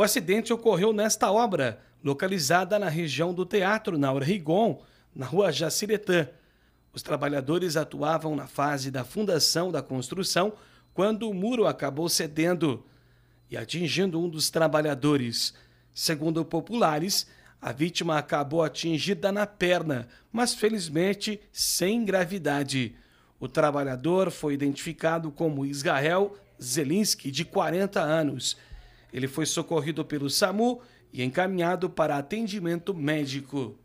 O acidente ocorreu nesta obra, localizada na região do Teatro na Rigon, na rua Jaciretã. Os trabalhadores atuavam na fase da fundação da construção quando o muro acabou cedendo e atingindo um dos trabalhadores. Segundo populares, a vítima acabou atingida na perna, mas felizmente sem gravidade. O trabalhador foi identificado como Israel Zelinski, de 40 anos ele foi socorrido pelo SAMU e encaminhado para atendimento médico.